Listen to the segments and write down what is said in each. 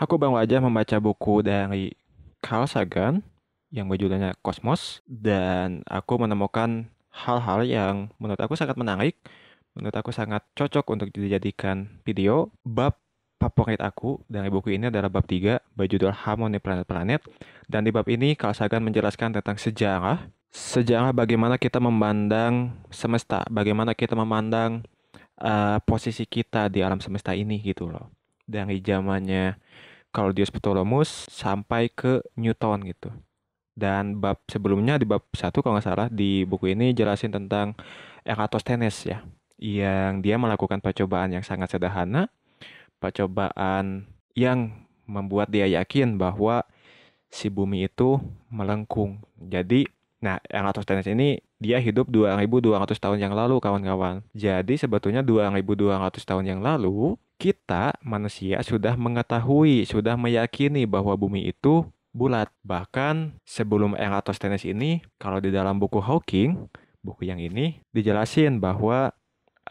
Aku baru aja membaca buku dari Carl Sagan yang berjudulnya Kosmos dan aku menemukan hal-hal yang menurut aku sangat menarik, menurut aku sangat cocok untuk dijadikan video. Bab favorit aku dari buku ini adalah bab 3 berjudul Harmoni Planet-Planet dan di bab ini Carl Sagan menjelaskan tentang sejarah, sejarah bagaimana kita memandang semesta, bagaimana kita memandang uh, posisi kita di alam semesta ini gitu loh dari zamannya Claudius Ptolemus sampai ke Newton gitu. Dan bab sebelumnya di bab satu kalau nggak salah di buku ini jelasin tentang Eratosthenes ya, yang dia melakukan percobaan yang sangat sederhana, percobaan yang membuat dia yakin bahwa si bumi itu melengkung. Jadi, nah Eratosthenes ini dia hidup 2200 tahun yang lalu kawan-kawan. Jadi sebetulnya 2200 tahun yang lalu kita manusia sudah mengetahui, sudah meyakini bahwa bumi itu bulat. Bahkan sebelum Eratosthenes ini, kalau di dalam buku Hawking, buku yang ini dijelasin bahwa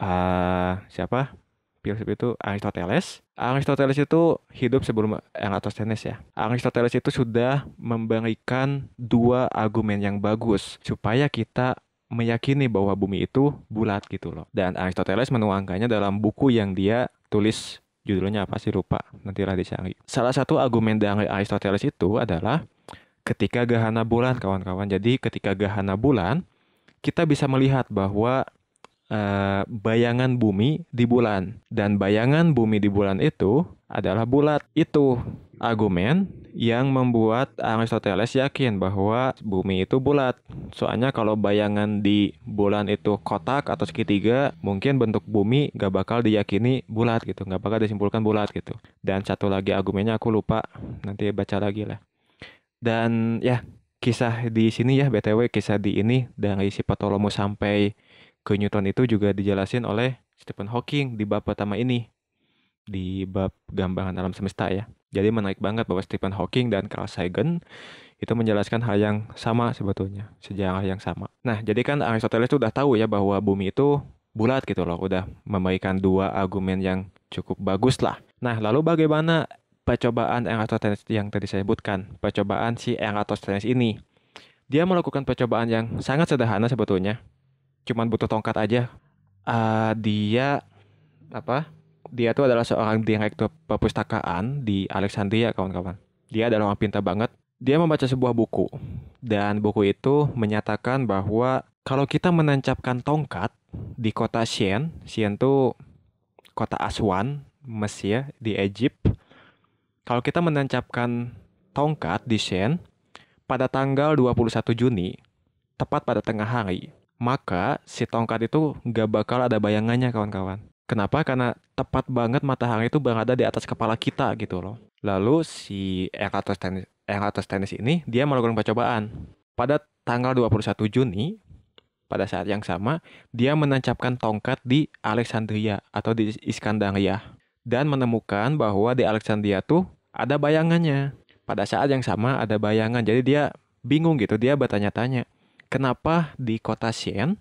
uh, siapa? Filsuf itu Aristoteles. Aristoteles itu hidup sebelum Eratosthenes ya. Aristoteles itu sudah memberikan dua argumen yang bagus supaya kita meyakini bahwa bumi itu bulat gitu loh. Dan Aristoteles menuangkannya dalam buku yang dia tulis judulnya apa sih rupa nanti lah dicari. Salah satu argumen dari Aristoteles itu adalah ketika gerhana bulan kawan-kawan. Jadi ketika gerhana bulan kita bisa melihat bahwa eh, bayangan bumi di bulan dan bayangan bumi di bulan itu adalah bulat. Itu argumen yang membuat Aristoteles yakin bahwa bumi itu bulat. Soalnya kalau bayangan di bulan itu kotak atau segitiga, mungkin bentuk bumi gak bakal diyakini bulat gitu, gak bakal disimpulkan bulat gitu. Dan satu lagi argumennya aku lupa, nanti baca lagi lah. Dan ya, kisah di sini ya BTW, kisah di ini dari si Ptolemy sampai ke Newton itu juga dijelasin oleh Stephen Hawking di bab pertama ini di bab gambaran alam semesta ya. Jadi menarik banget bahwa Stephen Hawking dan Carl Sagan itu menjelaskan hal yang sama sebetulnya, sejarah yang sama. Nah, jadi kan Aristoteles itu udah tahu ya bahwa bumi itu bulat gitu loh, udah memberikan dua argumen yang cukup bagus lah. Nah, lalu bagaimana percobaan Eratosthenes yang tadi saya sebutkan? Percobaan si Eratosthenes ini. Dia melakukan percobaan yang sangat sederhana sebetulnya. Cuman butuh tongkat aja. Uh, dia apa? dia tuh adalah seorang direktur perpustakaan di Alexandria kawan-kawan. Dia adalah orang pintar banget. Dia membaca sebuah buku dan buku itu menyatakan bahwa kalau kita menancapkan tongkat di kota Sien, Sien tuh kota Aswan, Mesir di Egypt. Kalau kita menancapkan tongkat di Sien pada tanggal 21 Juni, tepat pada tengah hari, maka si tongkat itu nggak bakal ada bayangannya kawan-kawan Kenapa? Karena tepat banget matahari itu berada di atas kepala kita gitu loh. Lalu si Eratosthenes, Eratosthenes ini dia melakukan percobaan. Pada tanggal 21 Juni, pada saat yang sama, dia menancapkan tongkat di Alexandria atau di Iskandaria dan menemukan bahwa di Alexandria tuh ada bayangannya. Pada saat yang sama ada bayangan. Jadi dia bingung gitu, dia bertanya-tanya, kenapa di kota Sien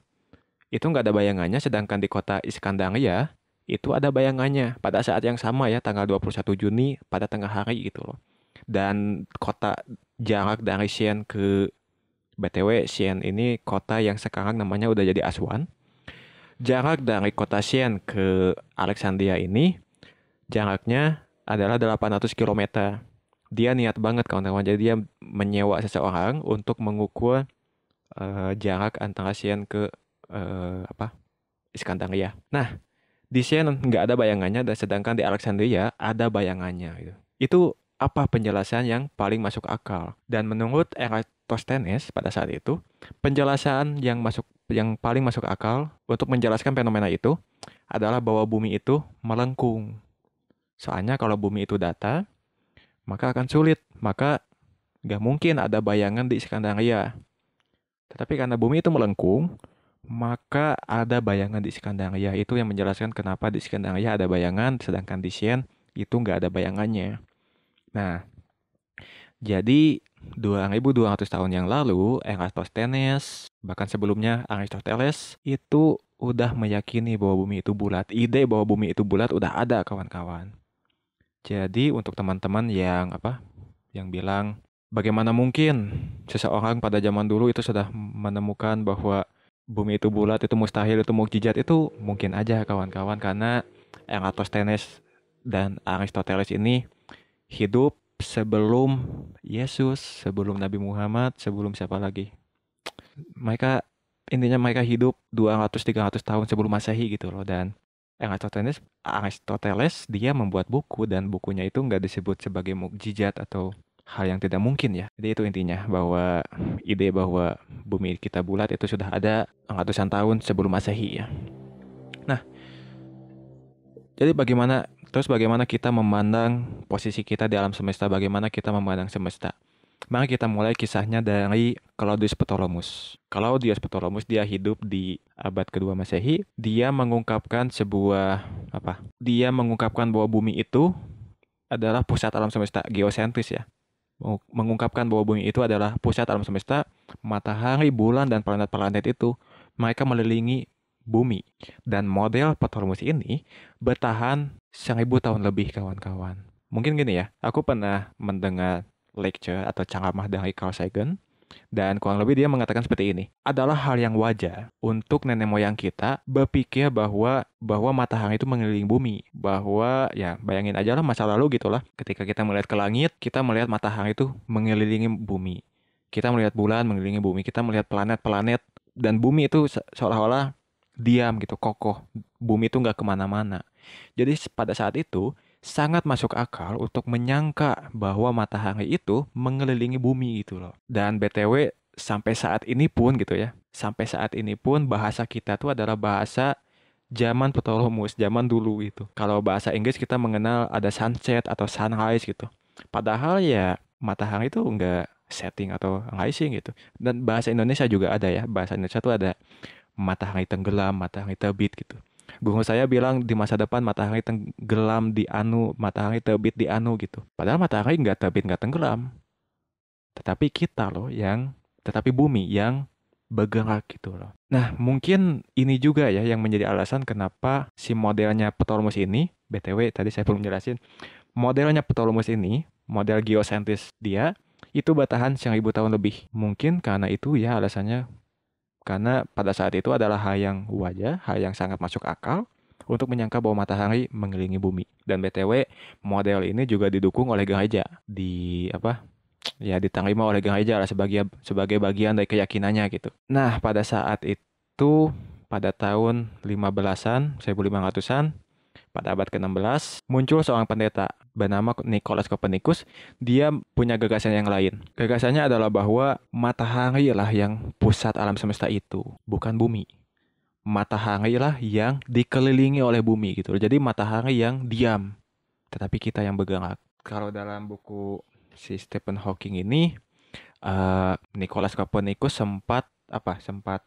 itu nggak ada bayangannya sedangkan di kota Iskandaria itu ada bayangannya pada saat yang sama ya tanggal 21 Juni pada tengah hari gitu loh. Dan kota jarak dari Xi'an ke BTW Xi'an ini kota yang sekarang namanya udah jadi Aswan. Jarak dari kota Xi'an ke Alexandria ini jaraknya adalah 800 km. Dia niat banget kawan-kawan. Jadi dia menyewa seseorang untuk mengukur uh, jarak antara sien ke uh, apa Iskandaria. Nah, di Shannon nggak ada bayangannya dan sedangkan di Alexandria ada bayangannya gitu. Itu apa penjelasan yang paling masuk akal dan menurut Eratosthenes pada saat itu penjelasan yang masuk yang paling masuk akal untuk menjelaskan fenomena itu adalah bahwa bumi itu melengkung. Soalnya kalau bumi itu datar, maka akan sulit, maka nggak mungkin ada bayangan di Iskandaria. Tetapi karena bumi itu melengkung, maka ada bayangan di Iskandaria. Itu yang menjelaskan kenapa di Iskandaria ada bayangan, sedangkan di Sien itu nggak ada bayangannya. Nah, jadi 2200 tahun yang lalu, Eratosthenes, bahkan sebelumnya Aristoteles, itu udah meyakini bahwa bumi itu bulat. Ide bahwa bumi itu bulat udah ada, kawan-kawan. Jadi untuk teman-teman yang apa? Yang bilang bagaimana mungkin seseorang pada zaman dulu itu sudah menemukan bahwa bumi itu bulat itu mustahil itu mukjizat itu mungkin aja kawan-kawan karena Erastostenes dan Aristoteles ini hidup sebelum Yesus, sebelum Nabi Muhammad, sebelum siapa lagi? Mereka intinya mereka hidup 200 300 tahun sebelum Masehi gitu loh dan Aristoteles Aristoteles dia membuat buku dan bukunya itu nggak disebut sebagai mukjizat atau hal yang tidak mungkin ya. Jadi itu intinya bahwa ide bahwa bumi kita bulat itu sudah ada ratusan tahun sebelum Masehi ya. Nah, jadi bagaimana terus bagaimana kita memandang posisi kita di alam semesta, bagaimana kita memandang semesta? maka kita mulai kisahnya dari Claudius Ptolemus. Claudius Ptolemus dia hidup di abad kedua Masehi. Dia mengungkapkan sebuah apa? Dia mengungkapkan bahwa bumi itu adalah pusat alam semesta geosentris ya mengungkapkan bahwa bumi itu adalah pusat alam semesta, matahari, bulan, dan planet-planet itu. Mereka melilingi bumi. Dan model Ptolemy ini bertahan 1000 tahun lebih kawan-kawan. Mungkin gini ya, aku pernah mendengar lecture atau ceramah dari Carl Sagan dan kurang lebih dia mengatakan seperti ini. Adalah hal yang wajar untuk nenek moyang kita berpikir bahwa bahwa matahari itu mengelilingi bumi, bahwa ya bayangin aja lah masa lalu gitulah. Ketika kita melihat ke langit, kita melihat matahari itu mengelilingi bumi. Kita melihat bulan mengelilingi bumi, kita melihat planet-planet dan bumi itu seolah-olah diam gitu, kokoh. Bumi itu nggak kemana-mana. Jadi pada saat itu sangat masuk akal untuk menyangka bahwa matahari itu mengelilingi bumi gitu loh. Dan BTW sampai saat ini pun gitu ya, sampai saat ini pun bahasa kita tuh adalah bahasa zaman Ptolemus, zaman dulu gitu. Kalau bahasa Inggris kita mengenal ada sunset atau sunrise gitu. Padahal ya matahari itu enggak setting atau rising gitu. Dan bahasa Indonesia juga ada ya, bahasa Indonesia tuh ada matahari tenggelam, matahari terbit gitu. Guru saya bilang di masa depan matahari tenggelam di anu, matahari terbit di anu gitu. Padahal matahari nggak terbit, nggak tenggelam. Tetapi kita loh yang, tetapi bumi yang bergerak gitu loh. Nah, mungkin ini juga ya yang menjadi alasan kenapa si modelnya Ptolemus ini, BTW tadi saya belum jelasin, modelnya Ptolemus ini, model geosentris dia, itu bertahan 1000 tahun lebih. Mungkin karena itu ya alasannya karena pada saat itu adalah hal yang wajar, hal yang sangat masuk akal untuk menyangka bahwa matahari mengelilingi bumi. Dan BTW, model ini juga didukung oleh gereja di apa? Ya, diterima oleh gereja lah sebagai sebagai bagian dari keyakinannya gitu. Nah, pada saat itu pada tahun 15-an, 1500-an pada abad ke-16 muncul seorang pendeta bernama Nicholas Copernicus. Dia punya gagasan yang lain. Gagasannya adalah bahwa matahari lah yang pusat alam semesta itu, bukan bumi. Matahari lah yang dikelilingi oleh bumi gitu. Jadi matahari yang diam, tetapi kita yang bergerak. Kalau dalam buku si Stephen Hawking ini, uh, Nicholas Copernicus sempat apa? Sempat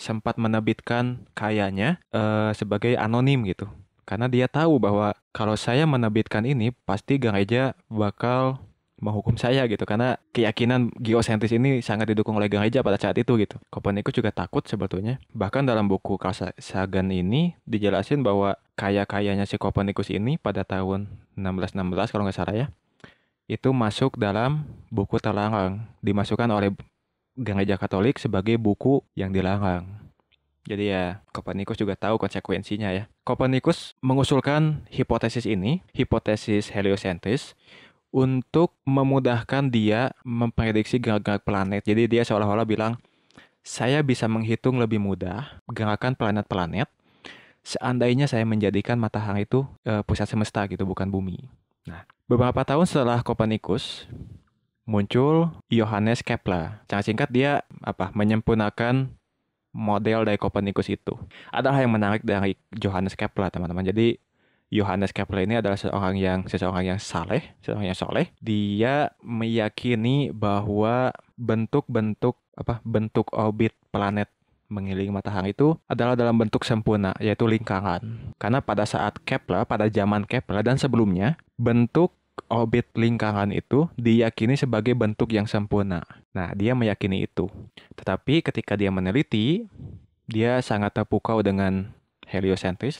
sempat menebitkan kayanya uh, sebagai anonim gitu karena dia tahu bahwa kalau saya menerbitkan ini, pasti gereja bakal menghukum saya gitu karena keyakinan geosentris ini sangat didukung oleh gereja pada saat itu gitu. Copernicus juga takut sebetulnya. Bahkan dalam buku Carl Sagan ini dijelasin bahwa kaya-kayanya si Kopernikus ini pada tahun 1616 kalau nggak salah ya itu masuk dalam buku terlarang dimasukkan oleh gereja Katolik sebagai buku yang dilarang. Jadi ya Copernicus juga tahu konsekuensinya ya. Copernicus mengusulkan hipotesis ini, hipotesis heliocentris, untuk memudahkan dia memprediksi gerak-gerak planet. Jadi dia seolah-olah bilang, saya bisa menghitung lebih mudah gerakan planet-planet seandainya saya menjadikan matahari itu e, pusat semesta gitu, bukan bumi. Nah, beberapa tahun setelah Copernicus muncul Johannes Kepler. Secara singkat dia apa? menyempurnakan model dari Copernicus itu. Ada hal yang menarik dari Johannes Kepler, teman-teman. Jadi Johannes Kepler ini adalah seorang yang seseorang yang saleh, seseorang yang saleh. Dia meyakini bahwa bentuk-bentuk apa bentuk orbit planet mengelilingi matahari itu adalah dalam bentuk sempurna yaitu lingkaran. Karena pada saat Kepler, pada zaman Kepler dan sebelumnya, bentuk orbit lingkaran itu diyakini sebagai bentuk yang sempurna. Nah, dia meyakini itu. Tetapi ketika dia meneliti, dia sangat terpukau dengan heliocentris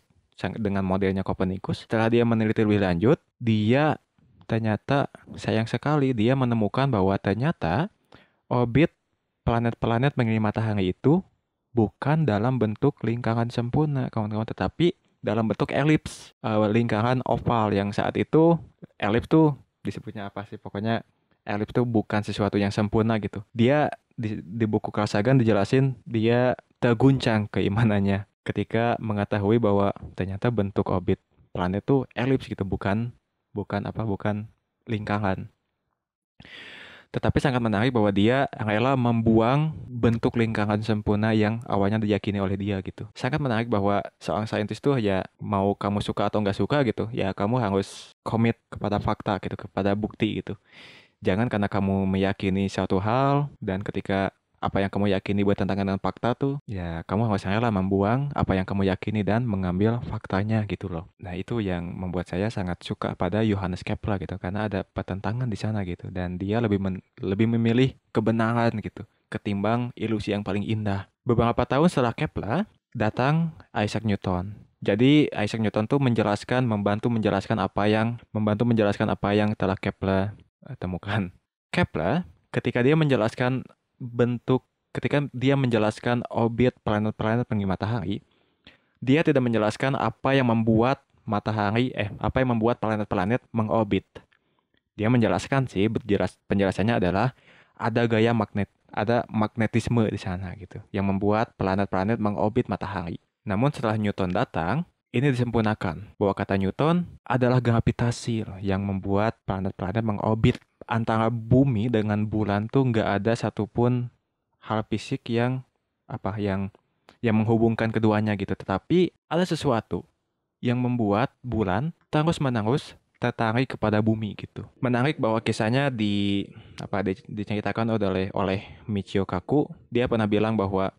dengan modelnya Copernicus. Setelah dia meneliti lebih lanjut, dia ternyata sayang sekali dia menemukan bahwa ternyata orbit planet-planet mengelilingi matahari itu bukan dalam bentuk lingkaran sempurna, kawan-kawan, tetapi dalam bentuk elips, eh, lingkaran oval yang saat itu elip tuh disebutnya apa sih? Pokoknya elip tuh bukan sesuatu yang sempurna gitu. Dia di, di buku Carl Sagan dijelasin dia terguncang keimanannya ketika mengetahui bahwa ternyata bentuk orbit planet tuh elips gitu bukan bukan apa bukan lingkaran. Tetapi sangat menarik bahwa dia rela membuang bentuk lingkaran sempurna yang awalnya diyakini oleh dia gitu. Sangat menarik bahwa seorang saintis tuh ya mau kamu suka atau nggak suka gitu, ya kamu harus komit kepada fakta gitu, kepada bukti gitu. Jangan karena kamu meyakini satu hal dan ketika apa yang kamu yakini bertentangan dengan fakta tuh ya kamu harus lah membuang apa yang kamu yakini dan mengambil faktanya gitu loh nah itu yang membuat saya sangat suka pada Johannes Kepler gitu karena ada pertentangan di sana gitu dan dia lebih men lebih memilih kebenaran gitu ketimbang ilusi yang paling indah beberapa tahun setelah Kepler datang Isaac Newton jadi Isaac Newton tuh menjelaskan membantu menjelaskan apa yang membantu menjelaskan apa yang telah Kepler eh, temukan Kepler ketika dia menjelaskan bentuk ketika dia menjelaskan orbit planet-planet pergi matahari, dia tidak menjelaskan apa yang membuat matahari eh apa yang membuat planet-planet mengorbit. Dia menjelaskan sih penjelasannya adalah ada gaya magnet ada magnetisme di sana gitu yang membuat planet-planet mengorbit matahari. Namun setelah Newton datang, ini disempurnakan bahwa kata Newton adalah gravitasi yang membuat planet-planet mengorbit antara bumi dengan bulan tuh nggak ada satupun hal fisik yang apa yang yang menghubungkan keduanya gitu. Tetapi ada sesuatu yang membuat bulan terus menerus tertarik kepada bumi gitu. Menarik bahwa kisahnya di apa diceritakan oleh oleh Michio Kaku, dia pernah bilang bahwa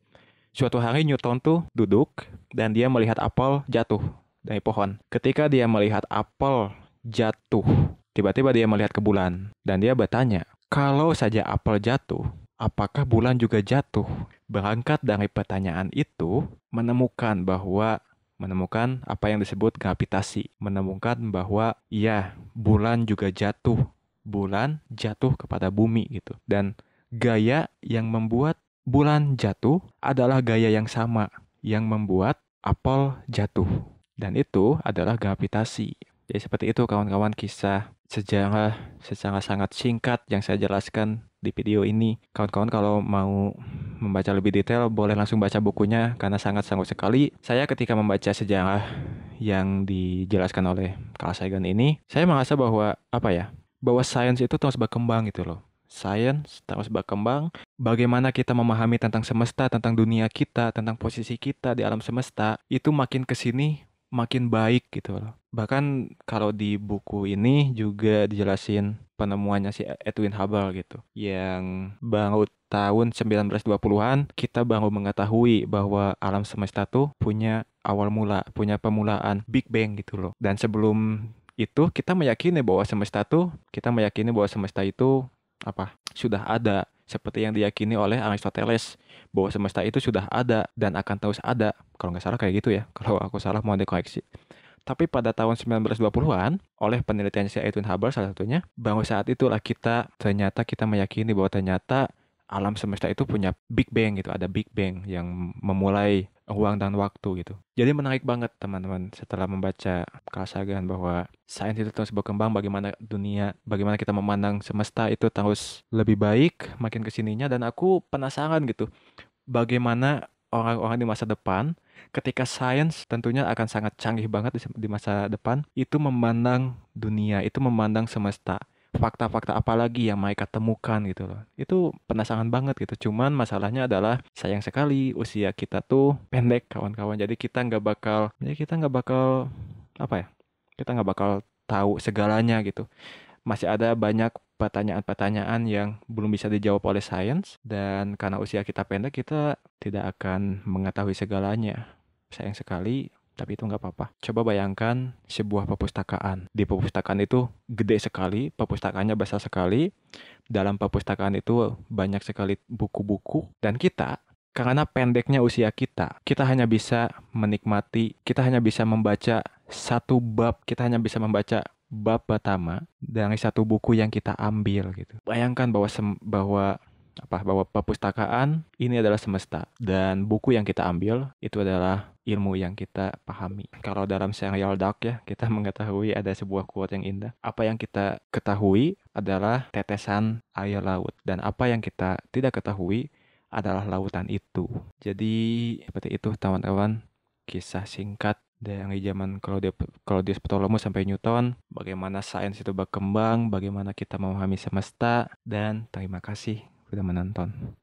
suatu hari Newton tuh duduk dan dia melihat apel jatuh dari pohon. Ketika dia melihat apel jatuh Tiba-tiba dia melihat ke bulan dan dia bertanya, kalau saja apel jatuh, apakah bulan juga jatuh? Berangkat dari pertanyaan itu, menemukan bahwa menemukan apa yang disebut gravitasi, menemukan bahwa ya, bulan juga jatuh. Bulan jatuh kepada bumi gitu. Dan gaya yang membuat bulan jatuh adalah gaya yang sama yang membuat apel jatuh. Dan itu adalah gravitasi. Jadi seperti itu kawan-kawan kisah sejarah secara sangat singkat yang saya jelaskan di video ini. Kawan-kawan kalau mau membaca lebih detail boleh langsung baca bukunya karena sangat sanggup sekali. Saya ketika membaca sejarah yang dijelaskan oleh Carl Sagan ini, saya merasa bahwa apa ya? Bahwa sains itu terus berkembang gitu loh. Sains terus berkembang. Bagaimana kita memahami tentang semesta, tentang dunia kita, tentang posisi kita di alam semesta, itu makin kesini makin baik gitu loh. Bahkan kalau di buku ini juga dijelasin penemuannya si Edwin Hubble gitu. Yang baru tahun 1920-an kita baru mengetahui bahwa alam semesta tuh punya awal mula, punya pemulaan Big Bang gitu loh. Dan sebelum itu kita meyakini bahwa semesta tuh kita meyakini bahwa semesta itu apa sudah ada seperti yang diyakini oleh Aristoteles bahwa semesta itu sudah ada dan akan terus ada. Kalau nggak salah kayak gitu ya. Kalau aku salah mohon dikoreksi. Tapi pada tahun 1920-an, oleh penelitian si Edwin Hubble salah satunya, bahwa saat itulah kita ternyata kita meyakini bahwa ternyata alam semesta itu punya Big Bang gitu, ada Big Bang yang memulai ruang dan waktu gitu. Jadi menarik banget teman-teman setelah membaca Carl bahwa sains itu terus berkembang, bagaimana dunia, bagaimana kita memandang semesta itu terus lebih baik makin kesininya dan aku penasaran gitu bagaimana orang-orang di masa depan ketika sains tentunya akan sangat canggih banget di masa depan itu memandang dunia, itu memandang semesta fakta-fakta apa lagi yang mereka temukan gitu loh. Itu penasaran banget gitu. Cuman masalahnya adalah sayang sekali usia kita tuh pendek kawan-kawan. Jadi kita nggak bakal, jadi kita nggak bakal apa ya? Kita nggak bakal tahu segalanya gitu. Masih ada banyak pertanyaan-pertanyaan yang belum bisa dijawab oleh sains dan karena usia kita pendek kita tidak akan mengetahui segalanya. Sayang sekali tapi itu nggak apa-apa. Coba bayangkan sebuah perpustakaan. Di perpustakaan itu gede sekali, perpustakaannya besar sekali. Dalam perpustakaan itu banyak sekali buku-buku dan kita karena pendeknya usia kita, kita hanya bisa menikmati, kita hanya bisa membaca satu bab, kita hanya bisa membaca bab pertama dari satu buku yang kita ambil gitu. Bayangkan bahwa bahwa apa bahwa perpustakaan ini adalah semesta dan buku yang kita ambil itu adalah ilmu yang kita pahami. Kalau dalam serial Dark ya, kita mengetahui ada sebuah quote yang indah. Apa yang kita ketahui adalah tetesan air laut dan apa yang kita tidak ketahui adalah lautan itu. Jadi seperti itu teman-teman kisah singkat dari zaman Claudius, Claudius sampai Newton, bagaimana sains itu berkembang, bagaimana kita memahami semesta, dan terima kasih sudah menonton.